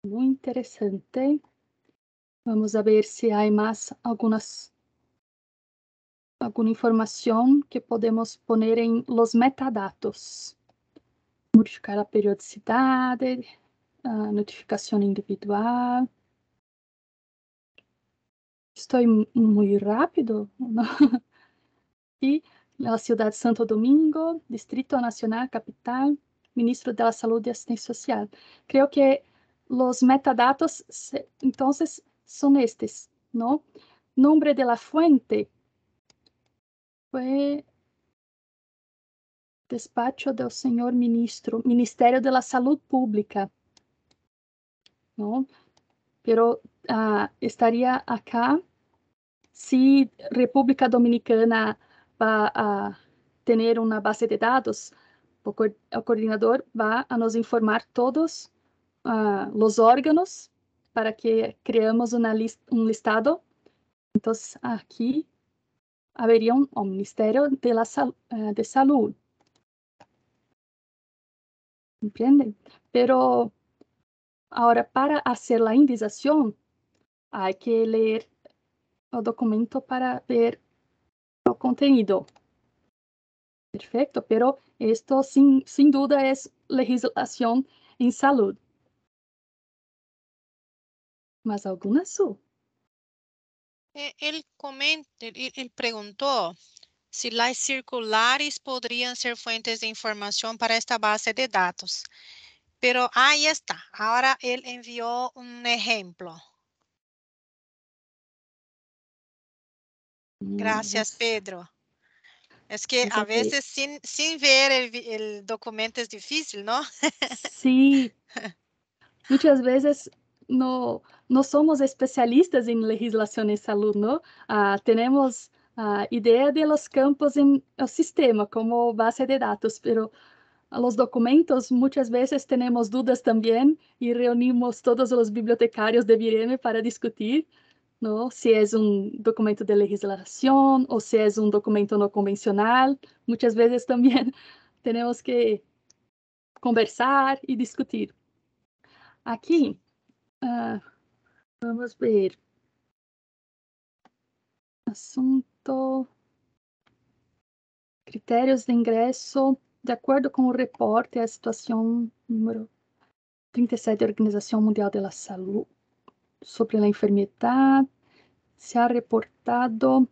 Muy interesante. Vamos ver se há mais algumas alguma informação que podemos poner en los metadatos. Modificar a periodicidade, a notificación individual. Estou muito rápido. Não? E <laughs> a cidade de Santo Domingo, Distrito Nacional, capital, Ministro da Saúde e Assistência Social. Creio que os metadatos, então, são estes, não? Nombre de la fuente fue despacho del señor ministro, Ministerio de la Salud Pública, não? Pero uh, estaría acá se República Dominicana vai a ter uma base de dados, o coordenador vai a nos informar todos uh, ah, os órgãos para que creamos list un listado. Entonces, aquí habría un, un Ministerio de, la sal eh, de Salud. ¿Entienden? Pero ahora, para hacer la indización, hay que leer el documento para ver el contenido. Perfecto, pero esto sin, sin duda es legislación en salud mas alguma é su. ele comenta, ele perguntou se las circulares poderiam ser fontes de informação para esta base de dados, Pero aí está. agora ele enviou um exemplo. Mm, Gracias, Pedro. É que a vezes sem sem ver o documento é difícil, não? Sim. <laughs> Muitas vezes no, nós somos especialistas em legislação em salud, não? Uh, a uh, idea de los campos em o sistema como base de dados, pero los documentos muitas vezes temos dúvidas também e reunimos todos os bibliotecários de Vireme para discutir. não? Se é um documento de legislação ou se é um documento não convencional. Muitas vezes também <laughs> temos que conversar e discutir. Aqui, ah, vamos ver. Assunto. Critérios de ingresso. De acordo com o reporte, a situação número 37 da Organização Mundial da Saúde sobre a enfermidade se ha reportado,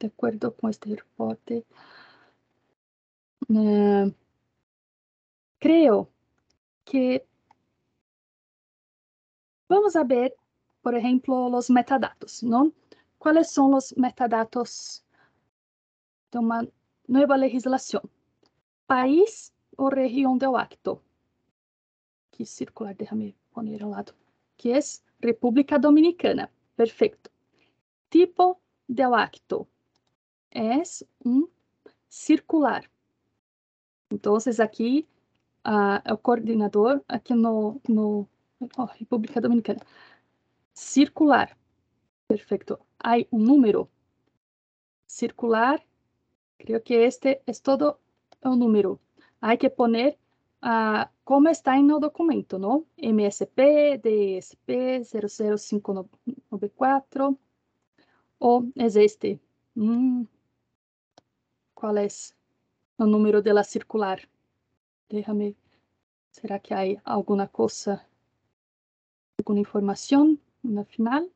de acordo com este reporte, eh, creio que Vamos saber, por exemplo, os metadados, não? Quais são os metadados de uma nova legislação? País ou região do acto? Que circular, deixa-me pôr ao lado. Que é República Dominicana. Perfeito. Tipo do acto. É um circular. Então, aqui, uh, ah, o coordenador, aqui no, no oh, República Dominicana. Circular. Perfecto. Hay un número. Circular. Creo que este es todo o número. Hay que poner uh, ah, como está en el documento, ¿no? MSP, DSP 00594. O es este. Mm. ¿Cuál es el número de la circular? Déjame. ¿Será que hay alguna cosa? alguma informação na final.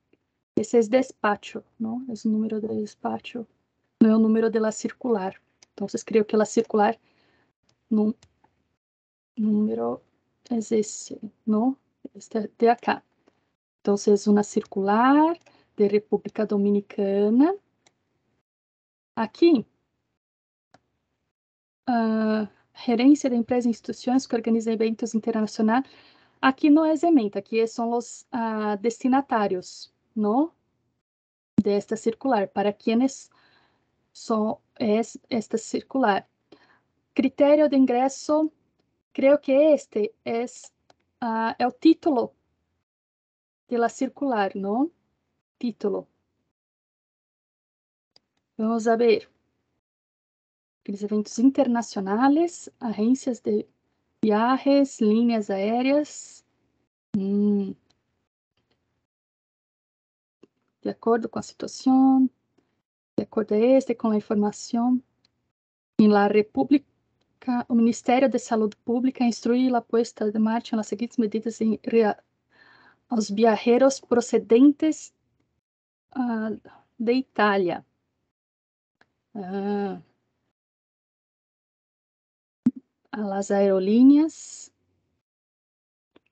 Esse é o despacho, não? Esse número de despacho não é o número dela circular. Então, vocês creio que ela circular número é esse, não? Este de acá. Então, é uma circular de República Dominicana. Aqui, a ah, gerência da empresa e instituições que organizam eventos internacionais Aqui no es é ementa, que são os uh, destinatários, ¿no? De esta circular, para quem é es esta circular. Critério de ingresso, creio que este ah, é es, uh, título da circular, ¿no? Título. Vamos ver. Aqueles eventos internacionais, agências de viajes, linhas aéreas, de acordo com a situação, de acordo a este com la informação, En la República, o Ministério da Saúde Pública instruiu a posta de marcha nas seguintes medidas em a viajeros procedentes uh, de Itália. Uh, ah, a las aerolíneas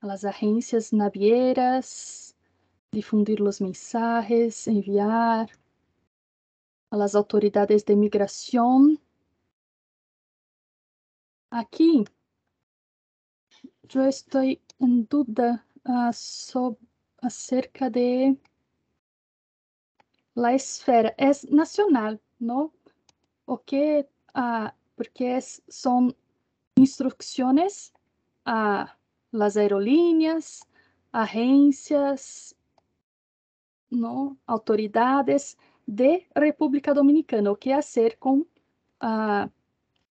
las agencias navieras, difundir los mensajes, enviar a las autoridades de migración. Aquí yo estoy en duda ah, acerca de la esfera. Es nacional, ¿no? O qué ah, porque son instrucciones a ah, las aerolíneas, agências, não autoridades de República Dominicana, o que fazer é ser com ah,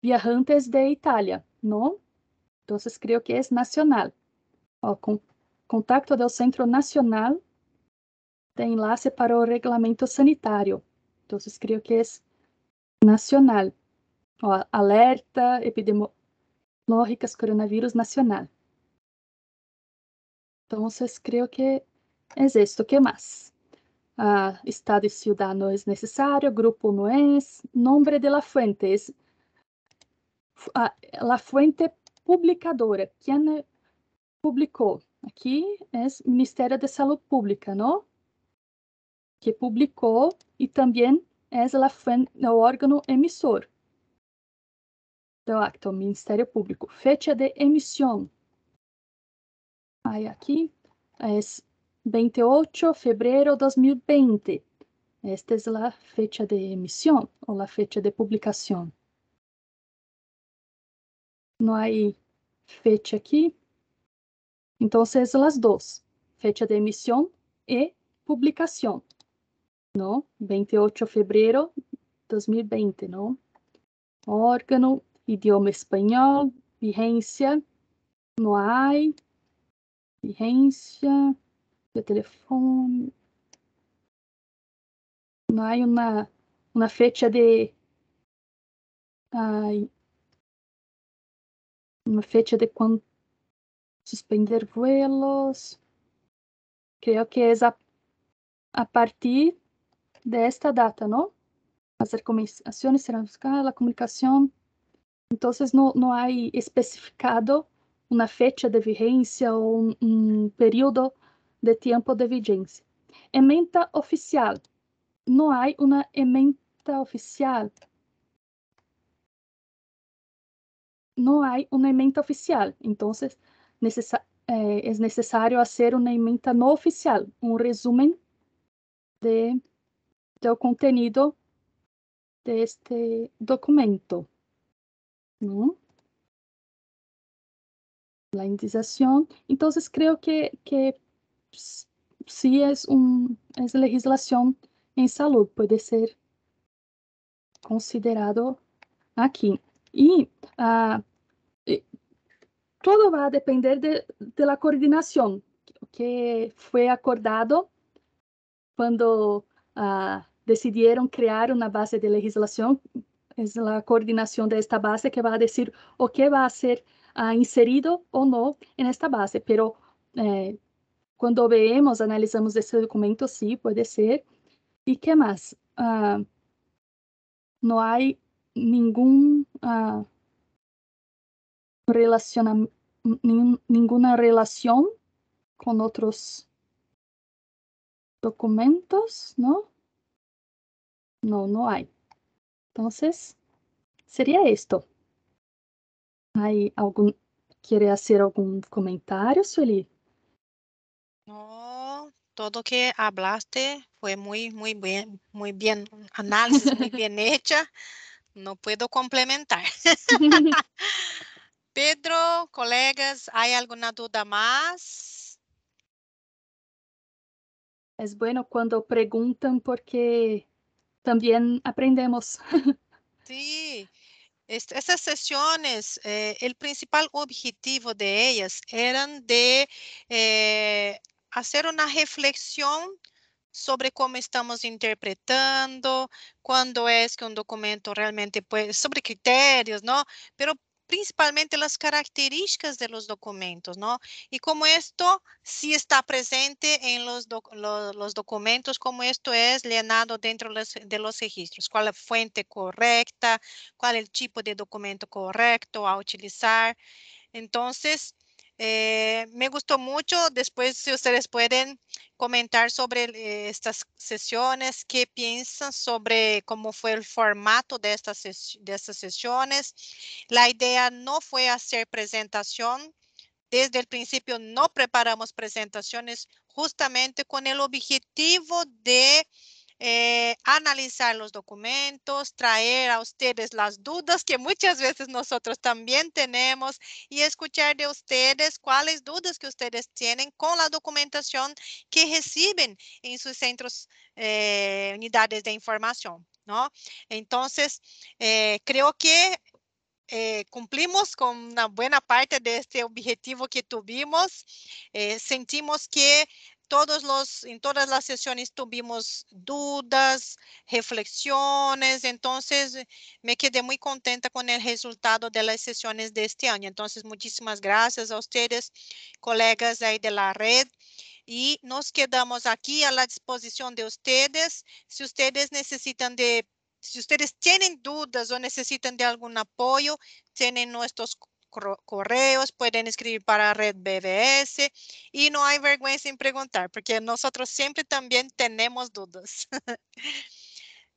viajantes de Itália, não? Então, creio que é nacional. ó, com contacto do Centro Nacional de enlace para o Regulamento Sanitário. Então, creio que é nacional. ó, alerta epidemiológicas coronavírus nacional. Então vocês creo que existe o que mais. Ah, estado e ciudad não é necessário. grupo não é. Nome de ah, la fuente é ah, fuente publicadora, quem publicou Aqui é o Ministério da Saúde Pública, não? Que publicou e também é, é o órgão emissor do acto, Ministério Público. Fecha de emissão, aí aqui é 28 de febrero 2020. Esta es a fecha de emissão ou a fecha de publicação. Não há fecha então são as duas fecha de emissão e publicação não 28 de febrero 2020, não Órgano, idioma español, vigencia, não hay, Ciência, seu telefone. Não há uma, uma fecha de. Ai, uma fecha de quando suspender voos. Creio que é a, a partir desta data, não? As recomendações serão buscar a comunicação. Então, não, não há especificado una fecha de vigencia ou um período de tempo de vigencia. Ementa oficial. Não há uma ementa oficial. Não há uma ementa oficial. Então é necessário eh, fazer uma ementa não oficial, um resumen de, conteúdo contenido de este documento. não? la indización. Entonces creo que, que pues, sí es, un, es legislación en salud, puede ser considerado aquí. Y ah, eh, todo va a depender de, de, la coordinación que fue acordado cuando ah, decidieron crear una base de legislación. Es la coordinación de esta base que va a decir o qué va a ser Ah, inserido o no en esta base, pero eh, cuando vemos analizamos este documento, sí, puede ser. ¿Y qué más? Ah, no hay ningún ah, ninguna relación con otros documentos, ¿no? No, no hay. Entonces, sería esto. ¿Hay algum quiere hacer algún comentario, Sueli? No, todo que hablaste fue muy, muy bien, muy bien, análisis muy <laughs> bien hecha. No puedo complementar. <laughs> <laughs> Pedro, colegas, ¿hay alguna duda más? Es bueno cuando preguntan porque también aprendemos. sí. Estas sesiones, eh, el principal objetivo de ellas eran de eh, hacer una reflexión sobre cómo estamos interpretando, cuándo es que un documento realmente puede, sobre criterios, ¿no? Pero principalmente las características de los documentos, ¿no? Y como esto sí está presente en los, documentos, como esto es llenado dentro de los registros, cuál es la fuente correcta, cuál es el tipo de documento correcto a utilizar. Entonces, eh, me gustó mucho. Después, si ustedes pueden comentar sobre eh, estas sesiones, qué piensan sobre cómo fue el formato de estas, de estas sesiones. La idea no fue hacer presentación. Desde el principio no preparamos presentaciones justamente con el objetivo de eh, analizar los documentos, traer a ustedes las dudas que muchas veces nosotros también tenemos y escuchar de ustedes cuáles dudas que ustedes tienen con la documentación que reciben en sus centros, eh, unidades de información. ¿no? Entonces, eh, creo que cumplimos con una buena parte de este objetivo que tuvimos. sentimos que todos los, en todas las sesiones tuvimos dudas, reflexiones, entonces eh, me quedé muy contenta con el resultado de las sesiones de este año. Entonces, muchísimas gracias a ustedes, colegas ahí de la red. Y nos quedamos aquí a la disposición de ustedes. Si ustedes necesitan de, si ustedes tienen dudas o necesitan de algún apoyo, tienen nuestros correos, pueden escribir para Red BBS y no hay vergüenza en preguntar porque nosotros siempre también tenemos dudas. <laughs>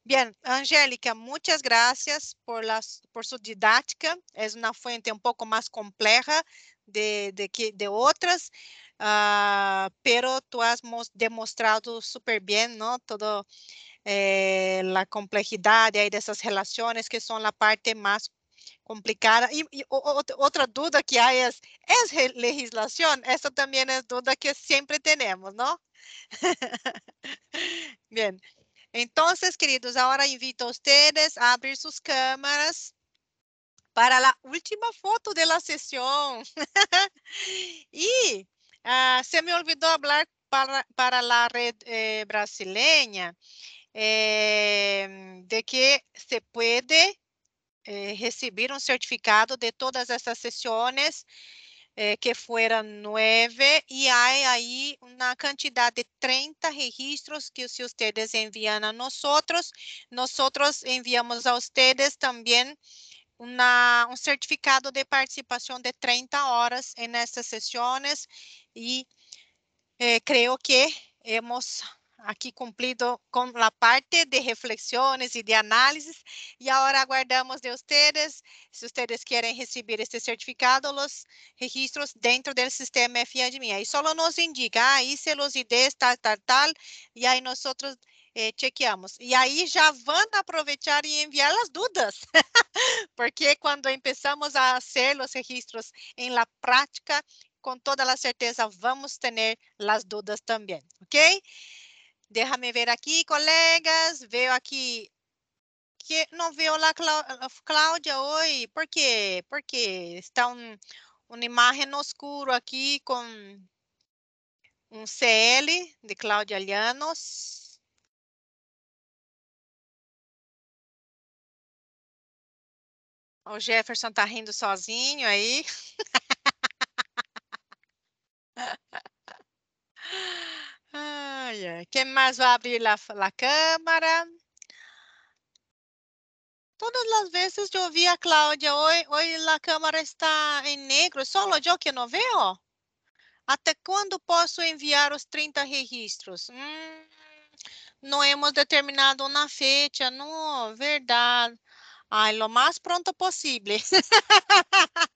Bien, Angélica, muchas gracias por, las, por su didáctica. Es una fuente un poco más compleja de, de otras, ah, pero tú has demostrado súper bien ¿no? toda eh, la complejidad de esas relaciones que son la parte más complicada. Y, otra duda que hay es, ¿es legislación? Esto también es duda que siempre tenemos, ¿no? <laughs> Bien, entonces, queridos, ahora invito a ustedes a abrir sus cámaras para la última foto de la sesión. <laughs> y ah, se me olvidó hablar para, para la red eh, brasileña eh, de que se puede eh, receberam certificado de todas essas sesiones, eh, que foram nove, e há aí uma quantidade de 30 registros que se vocês enviam a nós, nós enviamos a vocês também uma, um certificado de participação de 30 horas nessas sessões, e eh, creio que hemos Aqui cumprido com a parte de reflexões e de análises e agora aguardamos de vocês, se vocês querem receber este certificado, os registros dentro do sistema FIADMIN. E só nos indica, ah, se los IDs, tal, tal, tal, e aí nós eh, chequeamos. E aí já vão aproveitar e enviar as dúvidas, <laughs> porque quando começamos a fazer os registros em la prática, com toda a certeza vamos ter as dúvidas também, ok? Deixa me ver aqui, colegas. Veio aqui. Que não veio lá, Cláudia. Oi, por quê? Porque está um, uma imagem no escuro aqui com um CL de Cláudia Llanos. O Jefferson está rindo sozinho aí. <laughs> Ai, Quem mais vai abrir lá a câmara? Todas as vezes eu ouvi a Cláudia, hoje, hoje a câmara está em negro, só o que não veio? Até quando posso enviar os 30 registros? Hum, não hemos determinado na fecha, não, verdade. Ai, lo mais pronto possível. <laughs>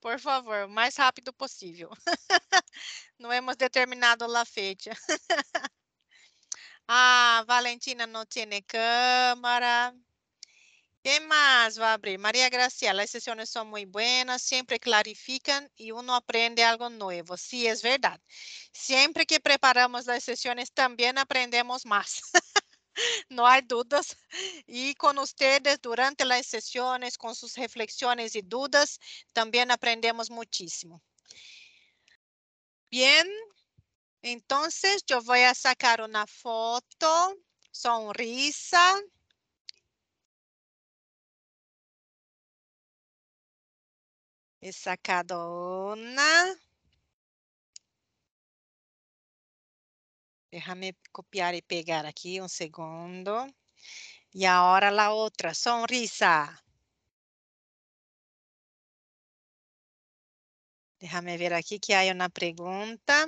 Por favor, o mais rápido possível. <laughs> Não hemos determinado a fecha. <laughs> Ah, Valentina não tem câmera. Quem mais vai abrir? Maria Graciela, as sessões são muito buenas, sempre clarificam e uno aprende algo novo. Sim, é verdade. Sempre que preparamos as sessões, também aprendemos mais no hay dudas. Y con ustedes durante las sesiones, con sus reflexiones y dudas, también aprendemos muchísimo. Bien, entonces yo voy a sacar una foto, sonrisa. He sacado una. Déjame copiar y pegar aquí un segundo. Y ahora la otra, sonrisa. Déjame ver aquí que hay una pregunta.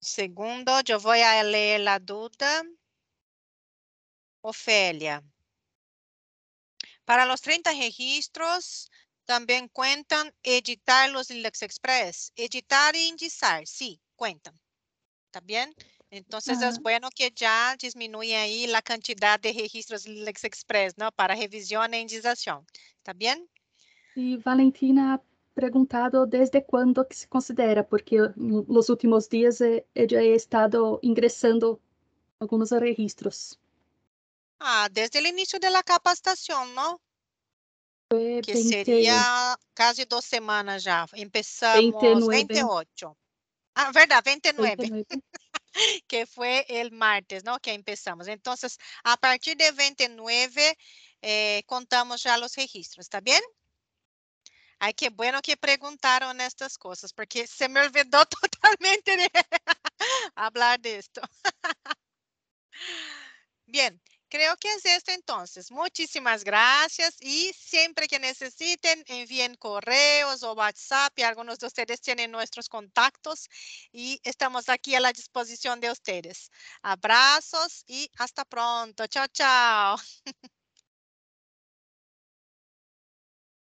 Segundo, yo voy a leer la duda. Ofelia. Para los 30 registros, também contam editar os LexExpress Express. Editar e indexar, sim contam ¿Está bem? Então, uh -huh. bueno que já diminua aí a quantidade de registros Linux Express, Para revisão e indexação ¿Está bem? E Valentina perguntado desde quando que se considera, porque nos últimos dias ele he estado ingressando alguns registros. Ah, desde o início da capacitação, não? que seria quase duas semanas já. começamos 28. Ah, verdade, 29. 29. <laughs> que foi o martes, não? Que começamos. Então, a partir de 29 eh, contamos já os registros, ¿está bem? Ai, que bueno que perguntaram estas coisas, porque se me olvidou <laughs> totalmente de falar <laughs> de Bem. Creo que es esto entonces. Muchísimas gracias y siempre que necesiten envíen correos o WhatsApp y algunos de ustedes tienen nuestros contactos y estamos aquí a la disposición de ustedes. Abrazos y hasta pronto. Chao, chao. <laughs>